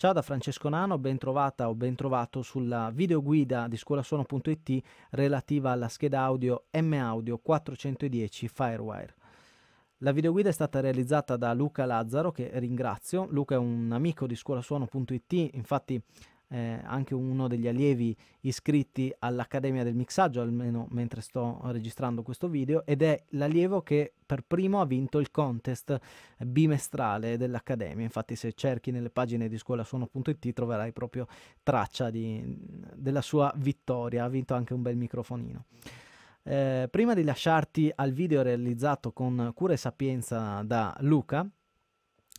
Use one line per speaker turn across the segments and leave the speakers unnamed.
Ciao da Francesco Nano, ben trovata o ben trovato sulla videoguida di scuolasuono.it relativa alla scheda audio M-Audio 410 Firewire. La videoguida è stata realizzata da Luca Lazzaro, che ringrazio. Luca è un amico di scuolasuono.it, infatti eh, anche uno degli allievi iscritti all'Accademia del Mixaggio, almeno mentre sto registrando questo video, ed è l'allievo che per primo ha vinto il contest bimestrale dell'Accademia. Infatti se cerchi nelle pagine di scuolasuono.it troverai proprio traccia di, della sua vittoria, ha vinto anche un bel microfonino. Eh, prima di lasciarti al video realizzato con cura e sapienza da Luca,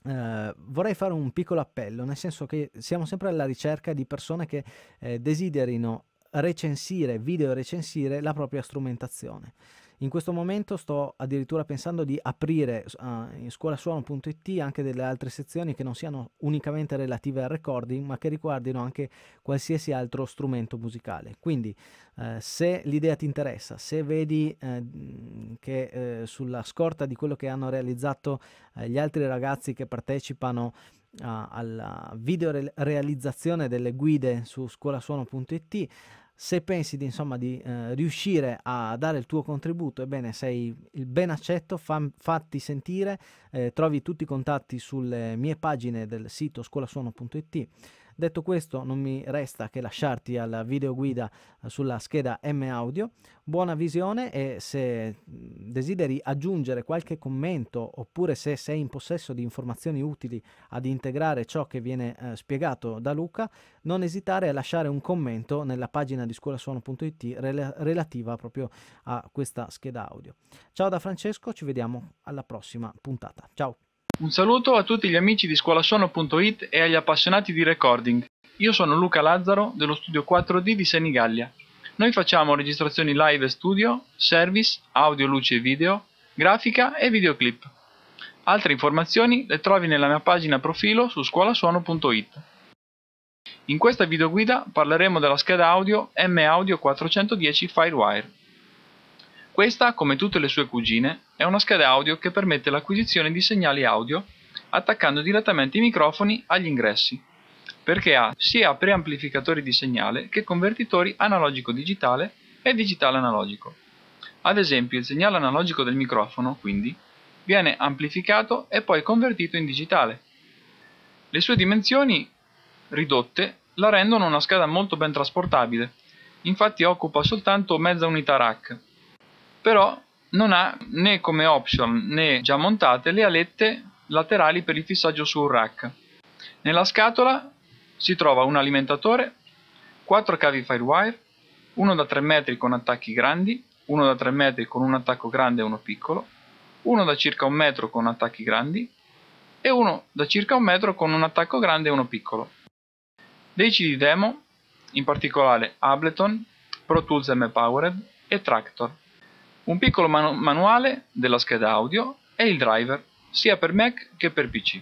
eh, vorrei fare un piccolo appello, nel senso che siamo sempre alla ricerca di persone che eh, desiderino recensire, video recensire la propria strumentazione. In questo momento sto addirittura pensando di aprire uh, in scuolasuono.it anche delle altre sezioni che non siano unicamente relative al recording, ma che riguardino anche qualsiasi altro strumento musicale. Quindi eh, se l'idea ti interessa, se vedi eh, che eh, sulla scorta di quello che hanno realizzato eh, gli altri ragazzi che partecipano alla video realizzazione delle guide su scuolasuono.it se pensi di, insomma, di eh, riuscire a dare il tuo contributo, ebbene sei il ben accetto, fam, fatti sentire, eh, trovi tutti i contatti sulle mie pagine del sito scolasuono.it Detto questo, non mi resta che lasciarti alla videoguida eh, sulla scheda M Audio. Buona visione e se mm, desideri aggiungere qualche commento oppure se sei in possesso di informazioni utili ad integrare ciò che viene eh, spiegato da Luca, non esitare a lasciare un commento nella pagina di scuolasuono.it rel- relativa proprio a questa scheda audio. Ciao da Francesco, ci vediamo alla prossima puntata. Ciao!
Un saluto a tutti gli amici di scuolasuono.it e agli appassionati di recording. Io sono Luca Lazzaro dello studio 4D di Senigallia. Noi facciamo registrazioni live studio, service, audio, luce e video, grafica e videoclip. Altre informazioni le trovi nella mia pagina profilo su scuolasuono.it. In questa videoguida parleremo della scheda audio M-Audio 410 Firewire. Questa, come tutte le sue cugine, è una scheda audio che permette l'acquisizione di segnali audio attaccando direttamente i microfoni agli ingressi, perché ha sia preamplificatori di segnale che convertitori analogico-digitale e digitale-analogico. Ad esempio, il segnale analogico del microfono, quindi, viene amplificato e poi convertito in digitale. Le sue dimensioni ridotte la rendono una scheda molto ben trasportabile, infatti occupa soltanto mezza unità rack, però non ha né come option né già montate le alette laterali per il fissaggio sul rack. Nella scatola si trova un alimentatore, 4 cavi firewire, uno da 3 metri con attacchi grandi, uno da 3 metri con un attacco grande e uno piccolo, uno da circa un metro con attacchi grandi e uno da circa un metro con un attacco grande e uno piccolo. Dei CD demo, in particolare Ableton, Pro Tools M-Powered e Tractor un piccolo man- manuale della scheda audio e il driver, sia per Mac che per PC.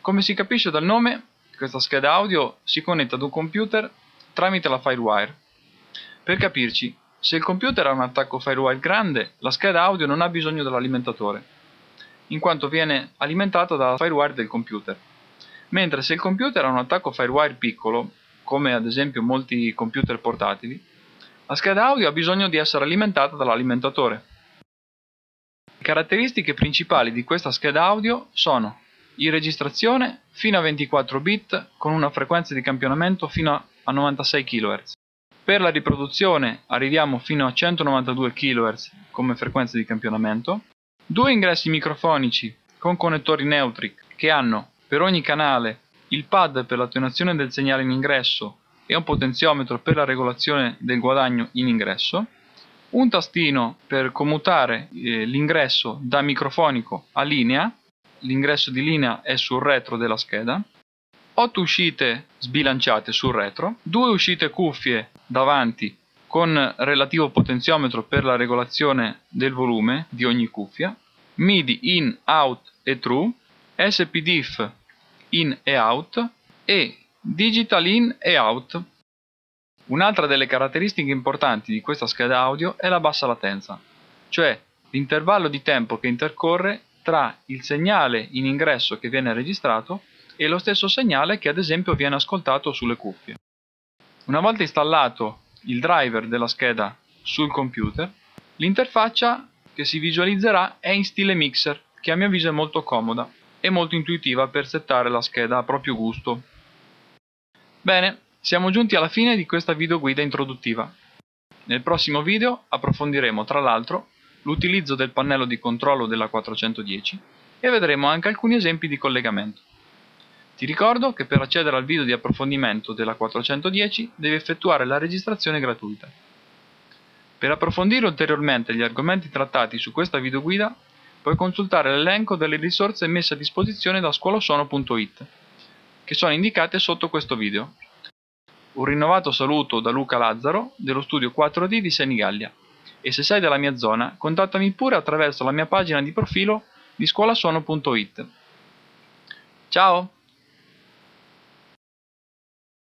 Come si capisce dal nome, questa scheda audio si connetta ad un computer tramite la FireWire. Per capirci, se il computer ha un attacco FireWire grande, la scheda audio non ha bisogno dell'alimentatore, in quanto viene alimentata dalla FireWire del computer. Mentre se il computer ha un attacco FireWire piccolo, come ad esempio molti computer portatili, la scheda audio ha bisogno di essere alimentata dall'alimentatore. Le caratteristiche principali di questa scheda audio sono in registrazione fino a 24 bit con una frequenza di campionamento fino a 96 kHz. Per la riproduzione arriviamo fino a 192 kHz come frequenza di campionamento. Due ingressi microfonici con connettori neutri che hanno per ogni canale il pad per l'attenuazione del segnale in ingresso e un potenziometro per la regolazione del guadagno in ingresso, un tastino per commutare eh, l'ingresso da microfonico a linea, l'ingresso di linea è sul retro della scheda, 8 uscite sbilanciate sul retro, 2 uscite cuffie davanti con relativo potenziometro per la regolazione del volume di ogni cuffia, MIDI in, out e true, SPDIF in e out e Digital in e out. Un'altra delle caratteristiche importanti di questa scheda audio è la bassa latenza, cioè l'intervallo di tempo che intercorre tra il segnale in ingresso che viene registrato e lo stesso segnale che ad esempio viene ascoltato sulle cuffie. Una volta installato il driver della scheda sul computer, l'interfaccia che si visualizzerà è in stile mixer, che a mio avviso è molto comoda e molto intuitiva per settare la scheda a proprio gusto Bene, siamo giunti alla fine di questa videoguida introduttiva. Nel prossimo video approfondiremo tra l'altro l'utilizzo del pannello di controllo della 410 e vedremo anche alcuni esempi di collegamento. Ti ricordo che per accedere al video di approfondimento della 410 devi effettuare la registrazione gratuita. Per approfondire ulteriormente gli argomenti trattati su questa videoguida puoi consultare l'elenco delle risorse messe a disposizione da scuolosono.it che sono indicate sotto questo video. Un rinnovato saluto da Luca Lazzaro dello studio 4D di Senigallia e se sei della mia zona contattami pure attraverso la mia pagina di profilo di scuolasuono.it. Ciao!